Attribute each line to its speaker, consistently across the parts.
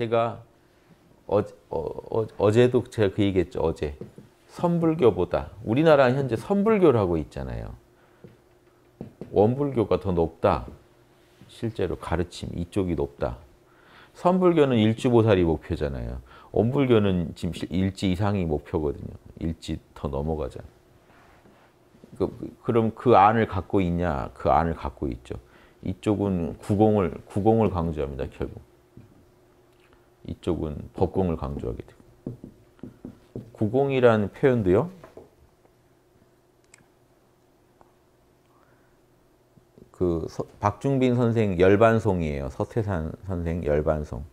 Speaker 1: 제가 어, 어, 어 제도 제가 그 얘기했죠. 어제. 선불교보다 우리나라 현재 선불교라고 있잖아요. 원불교가 더 높다. 실제로 가르침 이쪽이 높다. 선불교는 일주보살이 목표잖아요. 원불교는 지금 일지 이상이 목표거든요. 일지 더넘어가잖 그, 그럼 그 안을 갖고 있냐? 그 안을 갖고 있죠. 이쪽은 구공을 구공을 강조합니다. 결국 이쪽은 법공을 강조하게 되고 구공이라는 표현도요. 그 서, 박중빈 선생 열반송이에요. 서태산 선생 열반송.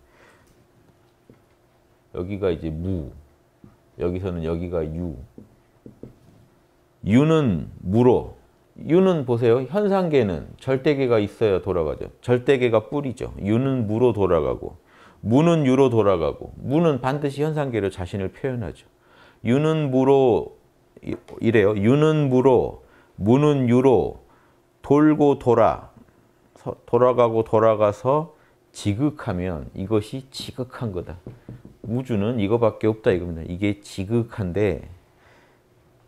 Speaker 1: 여기가 이제 무. 여기서는 여기가 유. 유는 무로. 유는 보세요. 현상계는 절대계가 있어야 돌아가죠. 절대계가 뿌리죠. 유는 무로 돌아가고 무는 유로 돌아가고 무는 반드시 현상계로 자신을 표현하죠. 유는 무로 이래요. 유는 무로 무는 유로 돌고 돌아 돌아가고 돌아가서 지극하면 이것이 지극한 거다. 우주는 이거밖에 없다 이겁니다. 이게 지극한데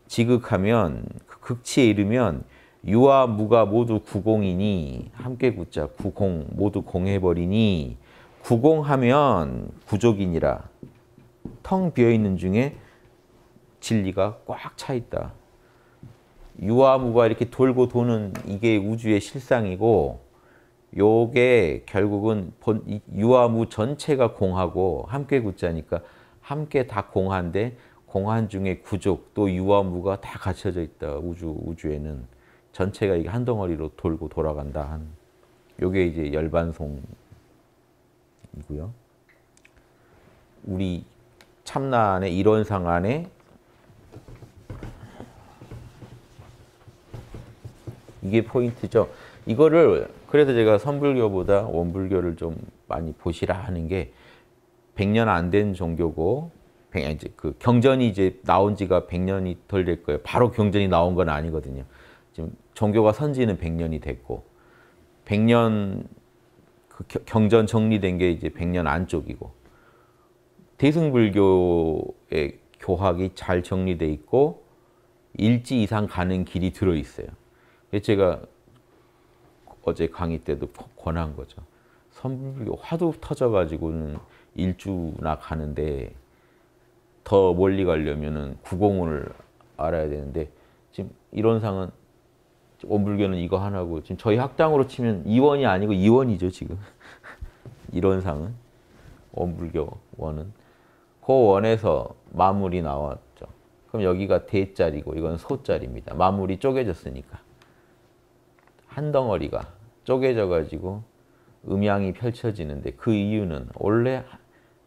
Speaker 1: 지극하면 그 극치에 이르면 유와 무가 모두 구공이니 함께 굳자 구공 모두 공해버리니 구공하면 구족이니라텅 비어있는 중에 진리가 꽉 차있다. 유아무가 이렇게 돌고 도는 이게 우주의 실상이고 요게 결국은 유아무 전체가 공하고 함께 굳자니까 함께 다 공한데 공한 중에 구족 또 유아무가 다 갖춰져 있다. 우주 우주에는 전체가 이게 한 덩어리로 돌고 돌아간다 한 요게 이제 열반송 이고요. 우리 참나안의 이론상 안에 이게 포인트죠. 이거를 그래서 제가 선불교보다 원불교를 좀 많이 보시라 하는 게 100년 안 된 종교고 이제 그 경전이 이제 나온 지가 100년이 덜 될 거예요. 바로 경전이 나온 건 아니거든요. 지금 종교가 선지는 100년이 됐고 100년 그 경전 정리된 게 이제 백년 안쪽이고 대승불교의 교학이 잘 정리돼 있고 일지 이상 가는 길이 들어 있어요. 제가 어제 강의 때도 권한 거죠. 선불교 화두 터져가지고는 일주나 가는데 더 멀리 가려면은 구공을 알아야 되는데 지금 이론상은 원불교는 이거 하나고 지금 저희 학당으로 치면 이원이 아니고 이원이죠 지금 이런 상은 원불교 원은 그 원에서 마무리 나왔죠. 그럼 여기가 대자리고 이건 소자리입니다. 마무리 쪼개졌으니까 한 덩어리가 쪼개져 가지고 음양이 펼쳐지는데 그 이유는 원래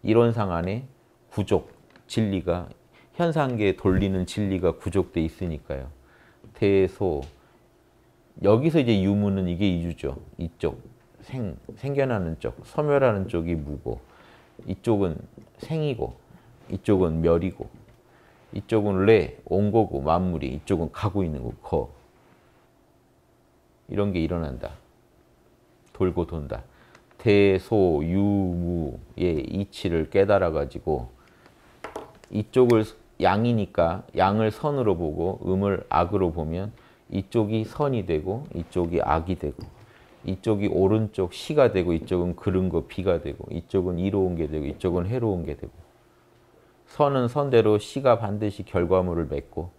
Speaker 1: 이론상 안에 구족 진리가 현상계에 돌리는 진리가 구족돼 있으니까요. 대소 여기서 이제 유무는 이게 이주죠. 이쪽 생 생겨나는 쪽 섬멸하는 쪽이 무고 이쪽은 생이고 이쪽은 멸이고 이쪽은 레, 온 거고 만물이 이쪽은 가고 있는 거, 거 이런 게 일어난다. 돌고 돈다. 대소유무의 예, 이치를 깨달아 가지고 이쪽을 양이니까 양을 선으로 보고 음을 악으로 보면 이쪽이 선이 되고 이쪽이 악이 되고 이쪽이 오른쪽 시가 되고 이쪽은 그른 거 비가 되고 이쪽은 이로운 게 되고 이쪽은 해로운 게 되고 선은 선대로 시가 반드시 결과물을 맺고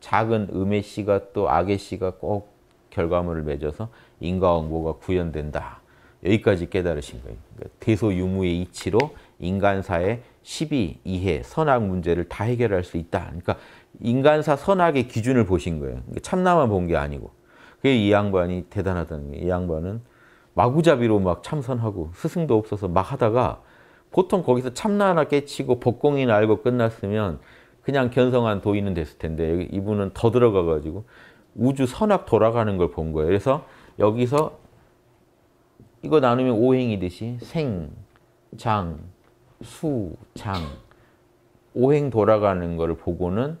Speaker 1: 작은 음의 시가 또 악의 시가 꼭 결과물을 맺어서 인과응보가 구현된다. 여기까지 깨달으신 거예요. 그러니까 대소유무의 이치로 인간사의 시비, 이해, 선악 문제를 다 해결할 수 있다. 그러니까 인간사 선악의 기준을 보신 거예요. 그러니까 참나만 본 게 아니고. 그게 이 양반이 대단하다는 거예요. 이 양반은 마구잡이로 막 참선하고 스승도 없어서 막 하다가 보통 거기서 참나 하나 깨치고 법공이나 알고 끝났으면 그냥 견성한 도인은 됐을 텐데 이분은 더 들어가가지고 우주 선악 돌아가는 걸 본 거예요. 그래서 여기서 이거 나누면 오행이듯이 생, 장, 수, 장 오행 돌아가는 거를 보고는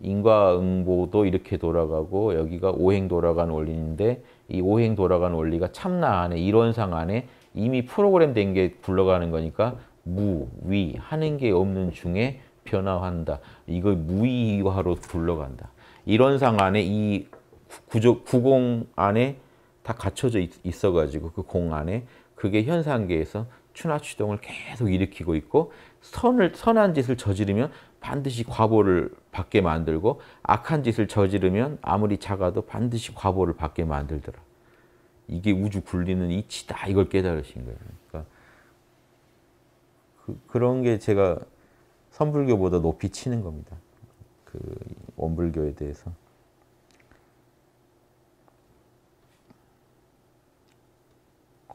Speaker 1: 인과응보도 이렇게 돌아가고 여기가 오행 돌아가는 원리인데 이 오행 돌아가는 원리가 참나 안에 이론상 안에 이미 프로그램된 게 굴러가는 거니까 무, 위 하는 게 없는 중에 변화한다. 이걸 무위화로 굴러간다. 이론상 안에 이 구조 구공 안에 다 갖춰져 있, 어가지고 그 공 안에 그게 현상계에서 춘나추동을 계속 일으키고 있고 선을 선한 짓을 저지르면 반드시 과보를 받게 만들고 악한 짓을 저지르면 아무리 작아도 반드시 과보를 받게 만들더라. 이게 우주 굴리는 이치다 이걸 깨달으신 거예요. 그러니까 그, 런게 제가 선불교보다 높이 치는 겁니다. 그 원불교에 대해서.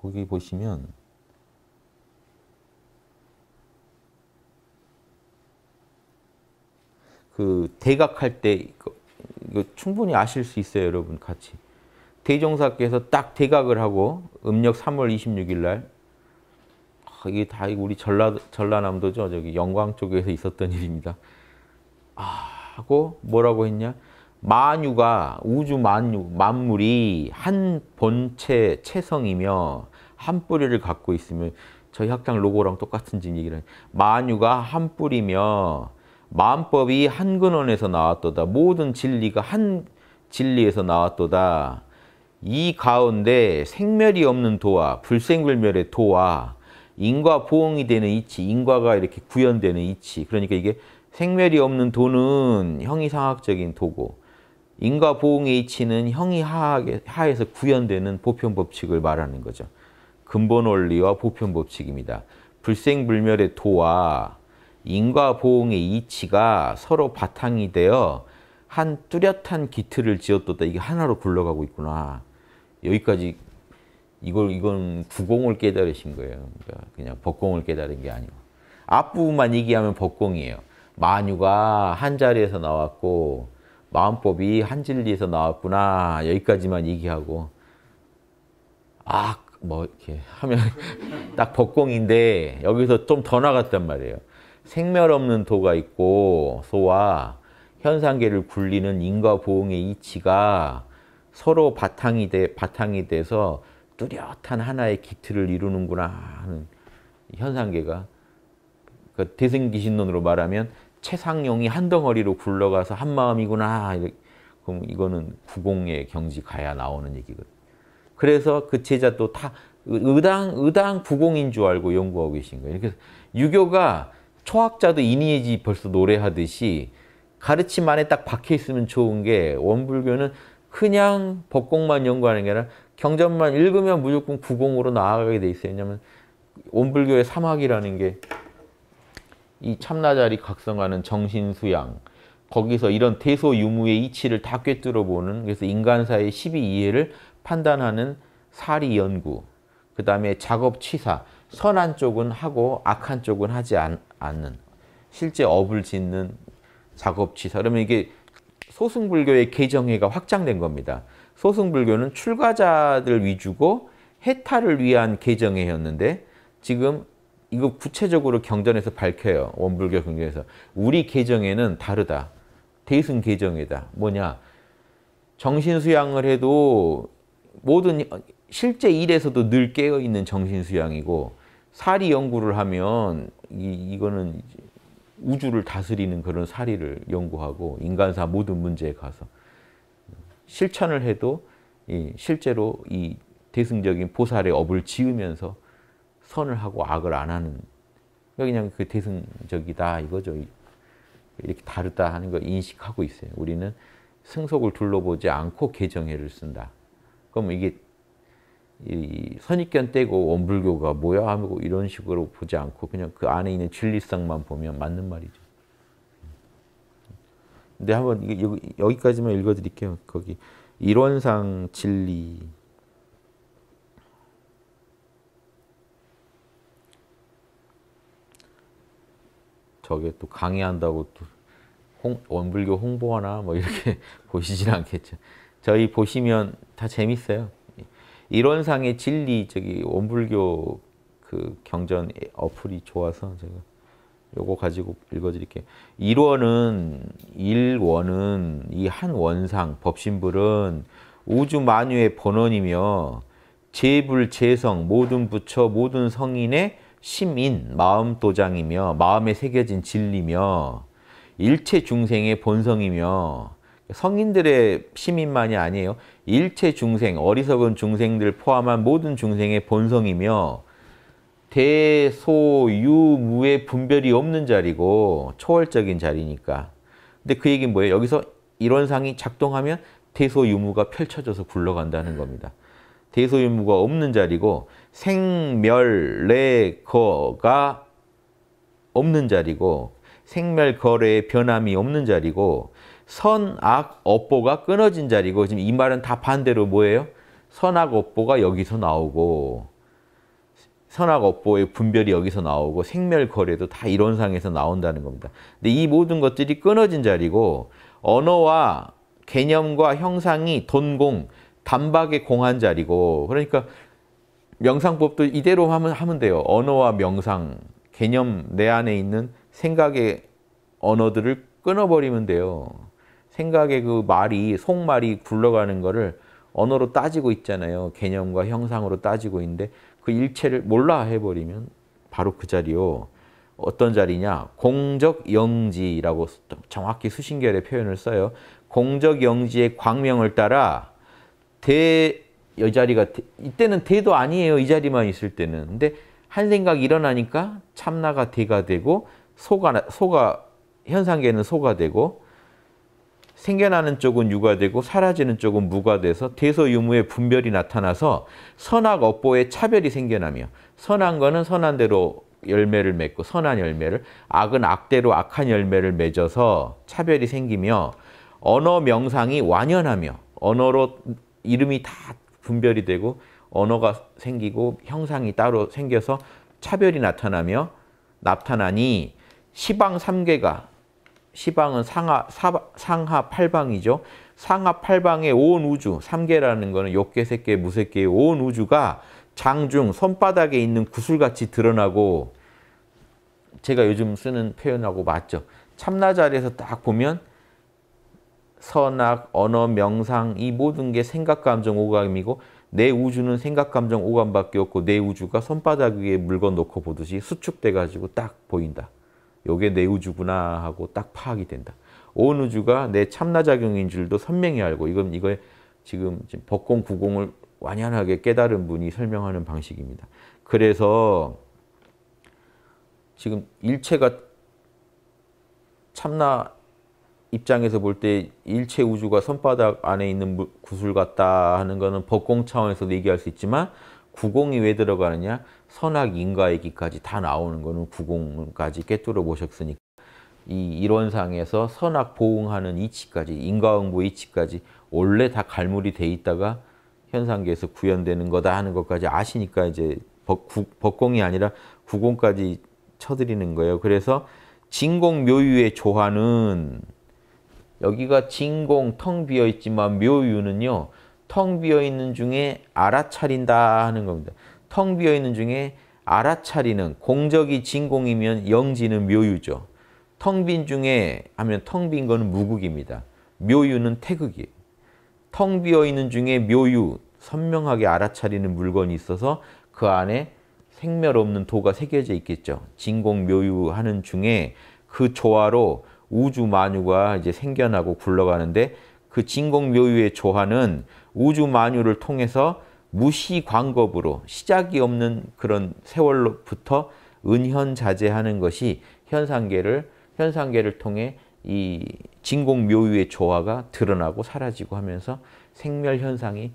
Speaker 1: 거기 보시면 그 대각할 때 이거 충분히 아실 수 있어요, 여러분 같이. 대종사께서 딱 대각을 하고 음력 3월 26일 날 아, 이게 다 우리 전라 전라남도죠, 저기 영광 쪽에서 있었던 일입니다. 아, 하고 뭐라고 했냐? 만유가 우주 만유 만물이 한 본체 체성이며 한 뿌리를 갖고 있으면 저희 학당 로고랑 똑같은 얘기를 만유가 한 뿌리며 만법이 한 근원에서 나왔도다 모든 진리가 한 진리에서 나왔도다 이 가운데 생멸이 없는 도와 불생불멸의 도와 인과 보응이 되는 이치 인과가 이렇게 구현되는 이치 그러니까 이게 생멸이 없는 도는 형이상학적인 도고 인과 보응의 이치는 형이 하에서 구현되는 보편 법칙을 말하는 거죠. 근본 원리와 보편 법칙입니다. 불생불멸의 도와 인과보응의 이치가 서로 바탕이 되어 한 뚜렷한 기틀을 지어다 이게 하나로 굴러가고 있구나. 여기까지 이걸 이건 구공을 깨달으신 거예요. 그러니까 그냥 법공을 깨달은 게 아니고 앞부분만 얘기하면 법공이에요. 만유가 한 자리에서 나왔고 마음법이 한 진리에서 나왔구나 여기까지만 얘기하고 아뭐 이렇게 하면 딱 법공인데 여기서 좀 더 나갔단 말이에요. 생멸 없는 도가 있고 소와 현상계를 굴리는 인과 보응의 이치가 서로 바탕이 돼 바탕이 돼서 뚜렷한 하나의 기틀을 이루는구나 하는 현상계가 그 대승기신론으로 말하면 최상용이 한 덩어리로 굴러가서 한 마음이구나. 그럼 이거는 구공의 경지 가야 나오는 얘기거든. 그래서 그 제자 도다 의당 의당 부공인 줄 알고 연구하고 계신 거예요. 그래서 유교가 초학자도 이니에지 벌써 노래하듯이 가르침 안에 딱 박혀 있으면 좋은 게 원불교는 그냥 법공만 연구하는 게 아니라 경전만 읽으면 무조건 구공으로 나아가게 돼 있어요. 왜냐면 원불교의 삼학이라는 게 이 참나자리 각성하는 정신수양 거기서 이런 대소유무의 이치를 다 꿰뚫어보는 그래서 인간사의 십이 이해를 판단하는 사리 연구, 그 다음에 작업 취사, 선한 쪽은 하고 악한 쪽은 하지 않, 는 실제 업을 짓는 작업 취사. 그러면 이게 소승불교의 개정회가 확장된 겁니다. 소승불교는 출가자들 위주고 해탈을 위한 개정회였는데 지금 이거 구체적으로 경전에서 밝혀요. 원불교 경전에서. 우리 개정에는 다르다. 대승 개정이다. 뭐냐? 정신수양을 해도 모든 실제 일에서도 늘 깨어 있는 정신 수양이고 사리 연구를 하면 이, 이거는 우주를 다스리는 그런 사리를 연구하고 인간사 모든 문제에 가서 실천을 해도 이 실제로 이 대승적인 보살의 업을 지으면서 선을 하고 악을 안 하는 그러니까 그냥 그 대승적이다 이거죠. 이렇게 다르다 하는 걸 인식하고 있어요. 우리는 승속을 둘러보지 않고 개정해를 쓴다. 그럼 이게 선입견 떼고 원불교가 뭐야 하고 이런 식으로 보지 않고 그냥 그 안에 있는 진리성만 보면 맞는 말이죠. 근데 한번 여기까지만 읽어드릴게요. 거기 이론상 진리 저게 또 강의한다고 또 홍, 원불교 홍보하나 뭐 이렇게 보시진 않겠죠. 저희 보시면 다 재밌어요. 이론상의 진리 저기 원불교 그 경전 어플이 좋아서 제가 요거 가지고 읽어드릴게요. 1원은 1원은 이 한 원상 법신불은 우주 만유의 본원이며 제불 제성 모든 부처 모든 성인의 심인 마음 도장이며 마음에 새겨진 진리며 일체 중생의 본성이며 성인들의 시민만이 아니에요. 일체 중생, 어리석은 중생들 포함한 모든 중생의 본성이며 대소유무의 분별이 없는 자리고 초월적인 자리니까. 근데 그 얘기는 뭐예요? 여기서 이론상이 작동하면 대소유무가 펼쳐져서 굴러간다는 겁니다. 대소유무가 없는 자리고 생멸래거가 없는 자리고 생멸거래의 변함이 없는 자리고 선악 업보가 끊어진 자리고 지금 이 말은 다 반대로 뭐예요? 선악 업보가 여기서 나오고 선악 업보의 분별이 여기서 나오고 생멸 거래도 다 이론상에서 나온다는 겁니다. 근데 이 모든 것들이 끊어진 자리고 언어와 개념과 형상이 돈공, 단박에 공한 자리고 그러니까 명상법도 이대로 하면, 하면 돼요. 언어와 명상, 개념 내 안에 있는 생각의 언어들을 끊어버리면 돼요. 생각의 그 말이 속말이 굴러가는 거를 언어로 따지고 있잖아요. 개념과 형상으로 따지고 있는데 그 일체를 몰라 해버리면 바로 그 자리요. 어떤 자리냐? 공적 영지라고 정확히 수신결의 표현을 써요. 공적 영지의 광명을 따라 대, 여 자리가, 이때는 대도 아니에요. 이 자리만 있을 때는. 근데 한 생각 이 일어나니까 참나가 대가 되고 소가, 소가, 현상계는 소가 되고 생겨나는 쪽은 유가 되고 사라지는 쪽은 무가 돼서 대소유무의 분별이 나타나서 선악 업보의 차별이 생겨나며 선한 거는 선한 대로 열매를 맺고 선한 열매를 악은 악대로 악한 열매를 맺어서 차별이 생기며 언어 명상이 완연하며 언어로 이름이 다 분별이 되고 언어가 생기고 형상이 따로 생겨서 차별이 나타나며 나타나니 시방 3개가 시방은 상하, 사, 상하 8방이죠. 상하 8방의 온 우주, 3개라는 거는 욕계, 색계, 무색계의 온 우주가 장중, 손바닥에 있는 구슬같이 드러나고 제가 요즘 쓰는 표현하고 맞죠. 참나 자리에서 딱 보면 선악, 언어, 명상 이 모든 게 생각, 감정, 오감이고 내 우주는 생각, 감정, 오감밖에 없고 내 우주가 손바닥 위에 물건 놓고 보듯이 수축돼가지고 딱 보인다. 요게 내 우주구나 하고 딱 파악이 된다. 온 우주가 내 참나작용인 줄도 선명히 알고 이건 이거 지금 법공 구공을 완연하게 깨달은 분이 설명하는 방식입니다. 그래서 지금 일체가 참나 입장에서 볼 때 일체 우주가 손바닥 안에 있는 구슬 같다 하는 거는 법공 차원에서도 얘기할 수 있지만 구공이 왜 들어가느냐? 선악 인가 이기까지다 나오는 거는 구공까지 깨뚫어 보셨으니까 이 이론상에서 선악 보응하는 이치까지 인과응보 이치까지 원래 다 갈무리 돼 있다가 현상계에서 구현되는 거다 하는 것까지 아시니까 이제 법, 구, 법공이 아니라 구공까지 쳐드리는 거예요. 그래서 진공 묘유의 조화는 여기가 진공 텅 비어 있지만 묘유는요. 텅 비어 있는 중에 알아차린다 하는 겁니다. 텅 비어 있는 중에 알아차리는 공적이 진공이면 영지는 묘유죠. 텅 빈 중에 하면 텅빈 거는 무국입니다. 묘유는 태극이에요. 텅 비어 있는 중에 묘유 선명하게 알아차리는 물건이 있어서 그 안에 생멸 없는 도가 새겨져 있겠죠. 진공 묘유하는 중에 그 조화로 우주 만유가 이제 생겨나고 굴러가는데 그 진공 묘유의 조화는 우주 만유를 통해서 무시광겁으로 시작이 없는 그런 세월로부터 은현자제하는 것이 현상계를 현상계를 통해 이 진공묘유의 조화가 드러나고 사라지고 하면서 생멸 현상이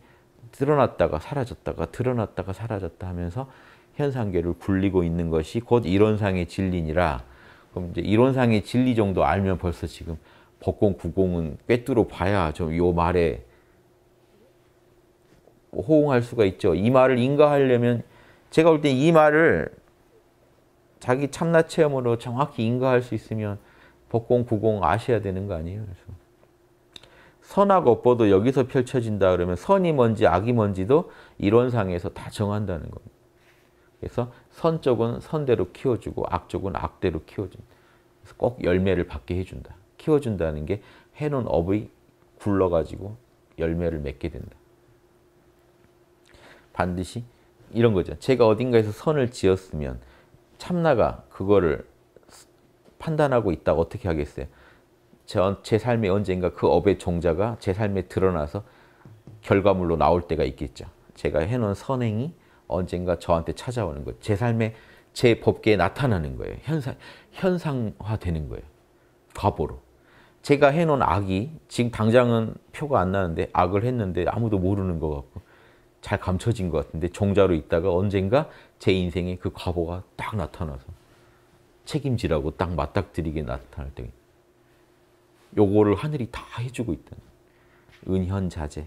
Speaker 1: 드러났다가 사라졌다가 드러났다가 사라졌다 하면서 현상계를 굴리고 있는 것이 곧 이론상의 진리니라. 그럼 이제 이론상의 진리 정도 알면 벌써 지금 법공 구공은 꿰뚫어 봐야 좀 요 말에 호응할 수가 있죠. 이 말을 인가하려면 제가 볼때이 말을 자기 참나 체험으로 정확히 인가할 수 있으면 복공, 구공 아셔야 되는 거 아니에요. 그래서 선악 업보도 여기서 펼쳐진다 그러면 선이 뭔지 악이 뭔지도 이론상에서 다 정한다는 겁니다. 그래서 선 쪽은 선대로 키워주고 악 쪽은 악대로 키워준다. 그래서 꼭 열매를 받게 해준다. 키워준다는 게 해놓은 업이 굴러가지고 열매를 맺게 된다. 반드시 이런 거죠. 제가 어딘가에서 선을 지었으면 참나가 그거를 판단하고 있다고 어떻게 하겠어요? 저, 제 삶에 언젠가 그 업의 종자가 제 삶에 드러나서 결과물로 나올 때가 있겠죠. 제가 해놓은 선행이 언젠가 저한테 찾아오는 거예요. 제 삶에 제 법계에 나타나는 거예요. 현상, 현상화되는 거예요. 과보로. 제가 해놓은 악이 지금 당장은 표가 안 나는데 악을 했는데 아무도 모르는 것 같고 잘 감춰진 것 같은데 종자로 있다가 언젠가 제 인생의 그 과보가 딱 나타나서 책임지라고 딱 맞닥뜨리게 나타날 때 요거를 하늘이 다 해주고 있다. 은현자재.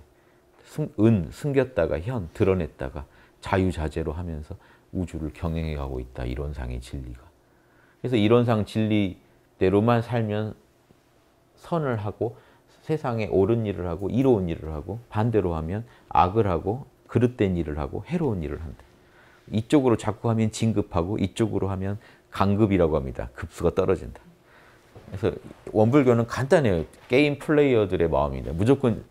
Speaker 1: 은, 숨겼다가 현, 드러냈다가 자유자재로 하면서 우주를 경영해 가고 있다. 이론상의 진리가. 그래서 이론상 진리대로만 살면 선을 하고 세상에 옳은 일을 하고 이로운 일을 하고 반대로 하면 악을 하고 그릇된 일을 하고 해로운 일을 한다. 이쪽으로 자꾸 하면 진급하고 이쪽으로 하면 강급이라고 합니다. 급수가 떨어진다. 그래서 원불교는 간단해요. 게임 플레이어들의 마음입니다. 무조건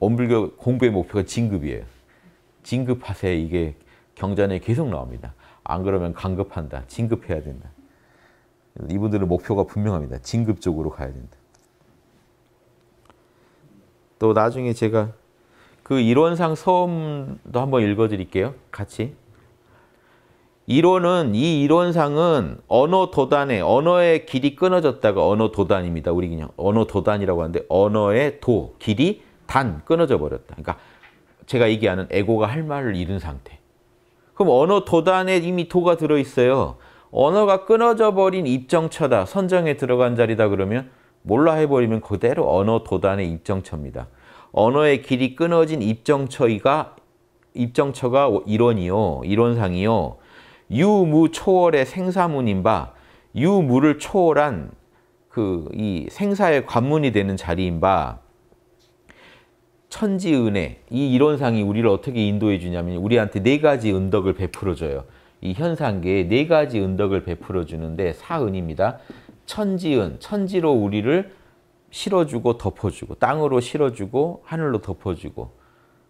Speaker 1: 원불교 공부의 목표가 진급이에요. 진급하세 이게 경전에 계속 나옵니다. 안 그러면 강급한다. 진급해야 된다. 이분들은 목표가 분명합니다. 진급 쪽으로 가야 된다. 또 나중에 제가 그 이론상 서음도 한번 읽어드릴게요. 같이. 이론은 이 이론상은 언어 도단에 언어의 길이 끊어졌다가 언어 도단입니다. 우리 그냥 언어 도단이라고 하는데 언어의 도 길이 단 끊어져 버렸다. 그러니까 제가 얘기하는 에고가 할 말을 잃은 상태. 그럼 언어 도단에 이미 도가 들어 있어요. 언어가 끊어져 버린 입정처다. 선정에 들어간 자리다 그러면 몰라 해버리면 그대로 언어 도단의 입정처입니다. 언어의 길이 끊어진 입정처가 입정처가 일원이요 일원상이요 유무 초월의 생사문인 바 유무를 초월한 그 이 생사의 관문이 되는 자리인 바 천지 은혜 이 이론상이 우리를 어떻게 인도해 주냐면 우리한테 네 가지 은덕을 베풀어 줘요. 이 현상계에 네 가지 은덕을 베풀어 주는데 사은입니다. 천지은 천지로 우리를 실어주고 덮어주고 땅으로 실어주고 하늘로 덮어주고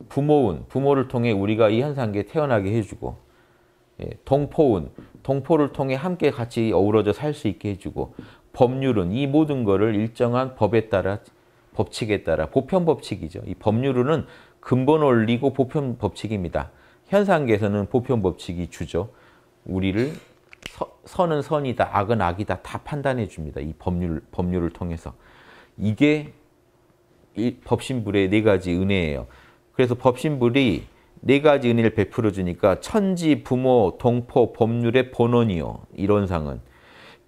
Speaker 1: 부모운 부모를 통해 우리가 이 현상계에 태어나게 해주고 예, 동포운 동포를 통해 함께 같이 어우러져 살 수 있게 해주고 법률은 이 모든 것을 일정한 법에 따라 법칙에 따라 보편 법칙이죠. 이 법률은 근본 원리고 보편 법칙입니다. 현상계에서는 보편 법칙이 주죠. 우리를 서, 선은 선이다, 악은 악이다 다 판단해 줍니다. 이 법률 법률을 통해서. 이게 법신불의 네 가지 은혜예요. 그래서 법신불이 네 가지 은혜를 베풀어 주니까 천지, 부모, 동포, 법률의 본원이요. 이론상은.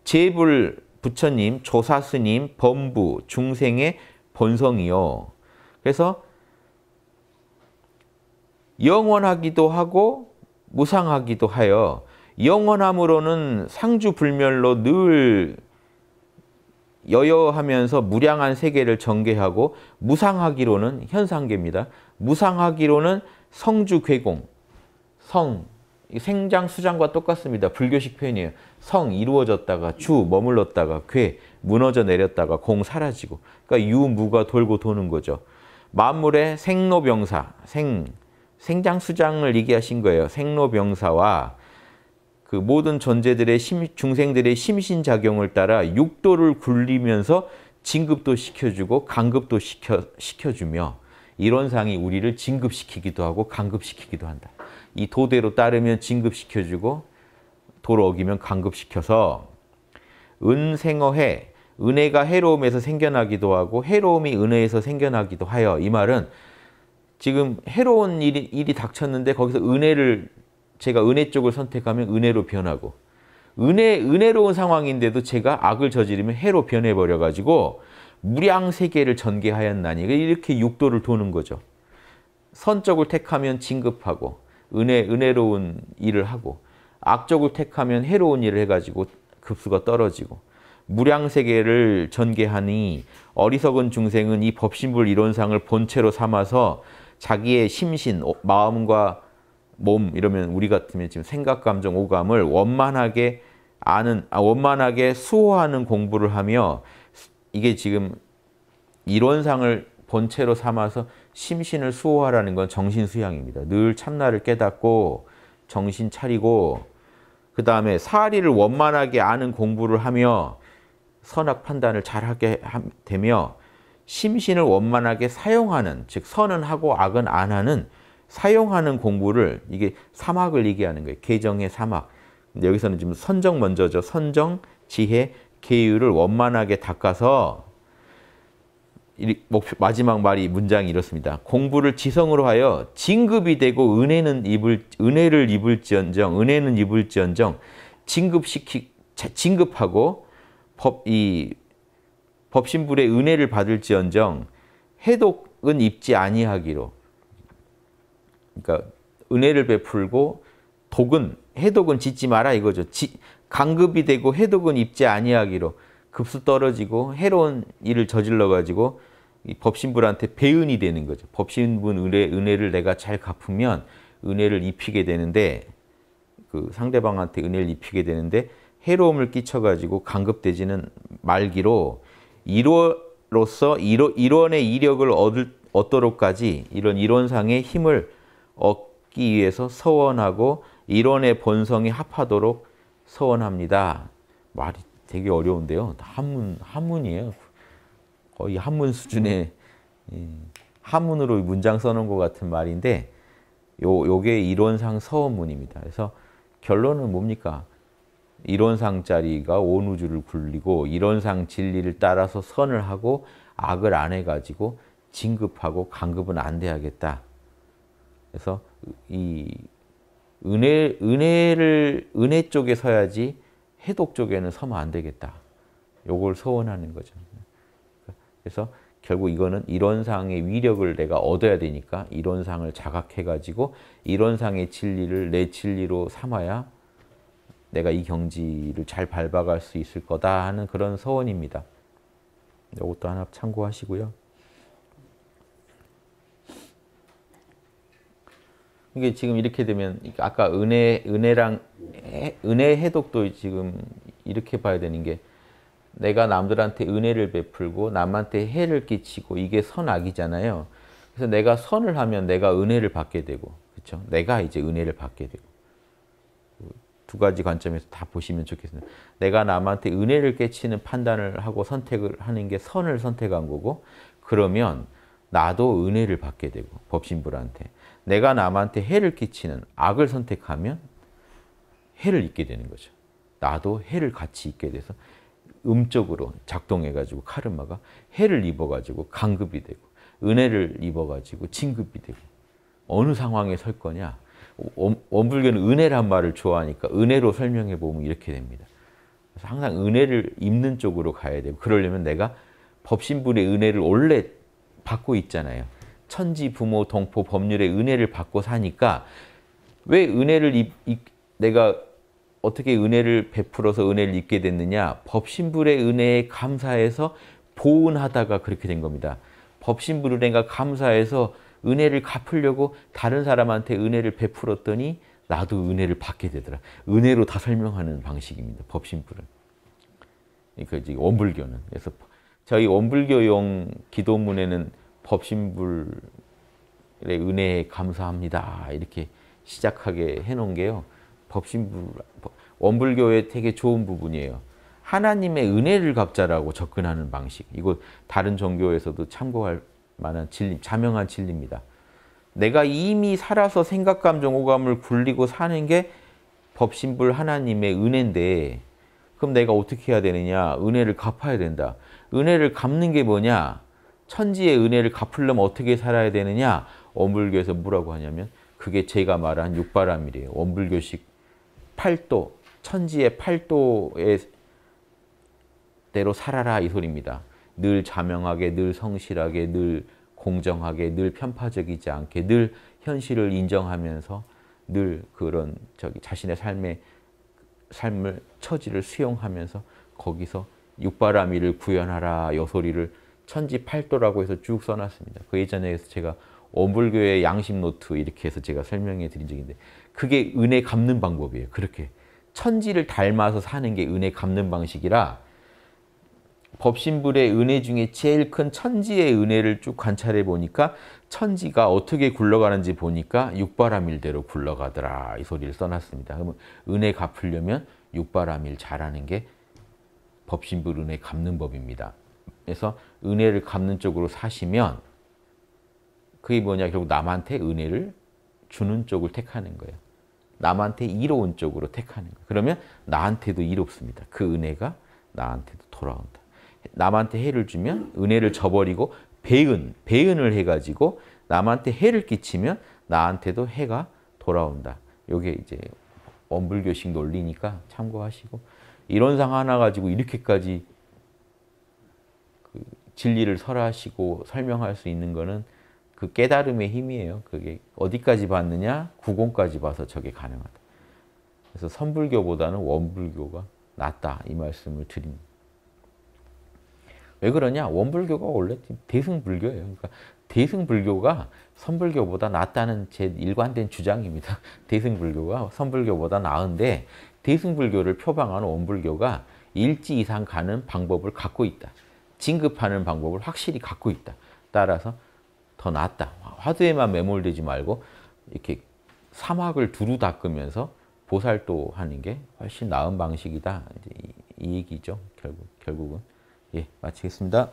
Speaker 1: 제불 부처님, 조사스님, 범부, 중생의 본성이요. 그래서 영원하기도 하고 무상하기도 하여 영원함으로는 상주불멸로 늘 여여하면서 무량한 세계를 전개하고 무상하기로는 현상계입니다. 무상하기로는 성주괴공, 성, 생장, 수장과 똑같습니다. 불교식 표현이에요. 성, 이루어졌다가 주, 머물렀다가 괴, 무너져 내렸다가 공, 사라지고 그러니까 유, 무가 돌고 도는 거죠. 만물의 생로병사, 생, 생장, 수장을 얘기하신 거예요. 생로병사와 그 모든 존재들의 심, 중생들의 심신작용을 따라 육도를 굴리면서 진급도 시켜주고 강급도 시켜, 시켜주며 이런상이 우리를 진급시키기도 하고 강급시키기도 한다. 이 도대로 따르면 진급시켜주고 도를 어기면 강급시켜서 은생어해 은혜가 해로움에서 생겨나기도 하고 해로움이 은혜에서 생겨나기도 하여 이 말은 지금 해로운 일이, 일이 닥쳤는데 거기서 은혜를 제가 은혜 쪽을 선택하면 은혜로 변하고 은혜, 은혜로운 상황인데도 제가 악을 저지르면 해로 변해버려가지고 무량세계를 전개하였나니 이렇게 육도를 도는 거죠. 선적을 택하면 진급하고 은혜, 은혜로운 일을 하고 악적을 택하면 해로운 일을 해가지고 급수가 떨어지고 무량세계를 전개하니 어리석은 중생은 이 법신불 이론상을 본체로 삼아서 자기의 심신, 마음과 몸 이러면 우리 같으면 지금 생각, 감정, 오감을 원만하게 아는 아, 원만하게 수호하는 공부를 하며 이게 지금 이론상을 본체로 삼아서 심신을 수호하라는 건 정신 수양입니다. 늘 참나를 깨닫고 정신 차리고 그 다음에 사리를 원만하게 아는 공부를 하며 선악 판단을 잘하게 되며 심신을 원만하게 사용하는 즉 선은 하고 악은 안 하는 사용하는 공부를 이게 사막을 얘기하는 거예요. 계정의 사막. 여기서는 지금 선정 먼저죠. 선정, 지혜, 계율을 원만하게 닦아서 마지막 말이 문장이 이렇습니다. 공부를 지성으로 하여 진급이 되고 은혜는 입을 은혜를 입을지언정 은혜는 입을지언정 진급시키 진급하고 법이 법신불의 은혜를 받을지언정 해독은 입지 아니하기로 그러니까 은혜를 베풀고 독은 해독은 짓지 마라 이거죠. 지, 강급이 되고 해독은 입지 아니하기로 급수 떨어지고 해로운 일을 저질러 가지고 법신분한테 배은이 되는 거죠. 법신분 은혜, 은혜를 내가 잘 갚으면 은혜를 입히게 되는데 그 상대방한테 은혜를 입히게 되는데 해로움을 끼쳐가지고 강급되지는 말기로 이로로서 이로, 일원의 이력을 얻을, 얻도록까지 이런 이론상의 힘을 얻기 위해서 서원하고 이론의 본성이 합하도록 서원합니다. 말이 되게 어려운데요. 한문, 한문이에요. 거의 한문 수준의 한문으로 문장 써놓은 것 같은 말인데 요, 요게 이론상 서원문입니다. 그래서 결론은 뭡니까? 이론상 자리가 온 우주를 굴리고 이론상 진리를 따라서 선을 하고 악을 안 해가지고 진급하고 강급은 안 돼야겠다. 그래서 이 은혜 은혜를 은혜 쪽에 서야지 해독 쪽에는 서면 안 되겠다. 요걸 소원하는 거죠. 그래서 결국 이거는 이론상의 위력을 내가 얻어야 되니까 이론상을 자각해가지고 이론상의 진리를 내 진리로 삼아야 내가 이 경지를 잘 밟아갈 수 있을 거다 하는 그런 서원입니다. 이것도 하나 참고하시고요. 이게 지금 이렇게 되면 아까 은혜 은혜랑 은혜 해독도 지금 이렇게 봐야 되는 게 내가 남들한테 은혜를 베풀고 남한테 해를 끼치고 이게 선악이잖아요. 그래서 내가 선을 하면 내가 은혜를 받게 되고 그렇죠? 내가 이제 은혜를 받게 되고 두 가지 관점에서 다 보시면 좋겠습니다. 내가 남한테 은혜를 깨치는 판단을 하고 선택을 하는 게 선을 선택한 거고 그러면 나도 은혜를 받게 되고 법신부한테 내가 남한테 해를 끼치는 악을 선택하면 해를 입게 되는 거죠. 나도 해를 같이 입게 돼서 음적으로 작동해가지고 카르마가 해를 입어가지고 강급이 되고 은혜를 입어가지고 진급이 되고 어느 상황에 설 거냐 원불교는 은혜란 말을 좋아하니까 은혜로 설명해 보면 이렇게 됩니다. 그래서 항상 은혜를 입는 쪽으로 가야 되고 그러려면 내가 법신불의 은혜를 원래 받고 있잖아요. 천지 부모 동포 법률의 은혜를 받고 사니까 왜 은혜를 입, 입, 내가 어떻게 은혜를 베풀어서 은혜를 입게 됐느냐 법신불의 은혜에 감사해서 보은하다가 그렇게 된 겁니다. 법신불 은혜가 감사해서 은혜를 갚으려고 다른 사람한테 은혜를 베풀었더니 나도 은혜를 받게 되더라. 은혜로 다 설명하는 방식입니다. 법신불은. 그러니까 원불교는. 그래서 저희 원불교용 기도문에는 법신불의 은혜에 감사합니다. 이렇게 시작하게 해놓은 게요. 법신불, 원불교의 되게 좋은 부분이에요. 하나님의 은혜를 갚자라고 접근하는 방식. 이거 다른 종교에서도 참고할 만한 진리, 자명한 진리입니다. 내가 이미 살아서 생각, 감정, 오감을 굴리고 사는 게 법신불 하나님의 은혜인데 그럼 내가 어떻게 해야 되느냐? 은혜를 갚아야 된다. 은혜를 갚는 게 뭐냐? 천지의 은혜를 갚으려면 어떻게 살아야 되느냐? 원불교에서 뭐라고 하냐면 그게 제가 말한 육바람이래요. 원불교식 팔도, 천지의 팔도의 대로 살아라 이 소리입니다. 늘 자명하게, 늘 성실하게, 늘 공정하게, 늘 편파적이지 않게, 늘 현실을 인정하면서 늘 그런 저기 자신의 삶의 삶을 처지를 수용하면서 거기서 육바라미를 구현하라 요 소리를 천지팔도라고 해서 쭉 써놨습니다. 그 예전에 제가 원불교의 양심 노트 이렇게 해서 제가 설명해 드린 적인데 그게 은혜 갚는 방법이에요. 그렇게 천지를 닮아서 사는 게 은혜 갚는 방식이라 법신불의 은혜 중에 제일 큰 천지의 은혜를 쭉 관찰해 보니까 천지가 어떻게 굴러가는지 보니까 육바라밀대로 굴러가더라 이 소리를 써놨습니다. 그러면 은혜 갚으려면 육바라밀 잘하는 게 법신불 은혜 갚는 법입니다. 그래서 은혜를 갚는 쪽으로 사시면 그게 뭐냐 결국 남한테 은혜를 주는 쪽을 택하는 거예요. 남한테 이로운 쪽으로 택하는 거예요. 그러면 나한테도 이롭습니다. 그 은혜가 나한테도 돌아온다. 남한테 해를 주면 은혜를 저버리고 배은, 배은을 해가지고 남한테 해를 끼치면 나한테도 해가 돌아온다. 요게 이제 원불교식 논리니까 참고하시고 이론상 하나 가지고 이렇게까지 진리를 설하시고 설명할 수 있는 거는 그 깨달음의 힘이에요. 그게 어디까지 봤느냐? 구공까지 봐서 저게 가능하다. 그래서 선불교보다는 원불교가 낫다 이 말씀을 드립니다. 왜 그러냐? 원불교가 원래 대승불교예요. 그러니까 대승불교가 선불교보다 낫다는 제 일관된 주장입니다. 대승불교가 선불교보다 나은데 대승불교를 표방하는 원불교가 일지 이상 가는 방법을 갖고 있다. 진급하는 방법을 확실히 갖고 있다. 따라서 더 낫다. 화두에만 매몰되지 말고 이렇게 사막을 두루 닦으면서 보살도 하는 게 훨씬 나은 방식이다. 이, 이 얘기죠. 결국, 결국은. 예, 마치겠습니다.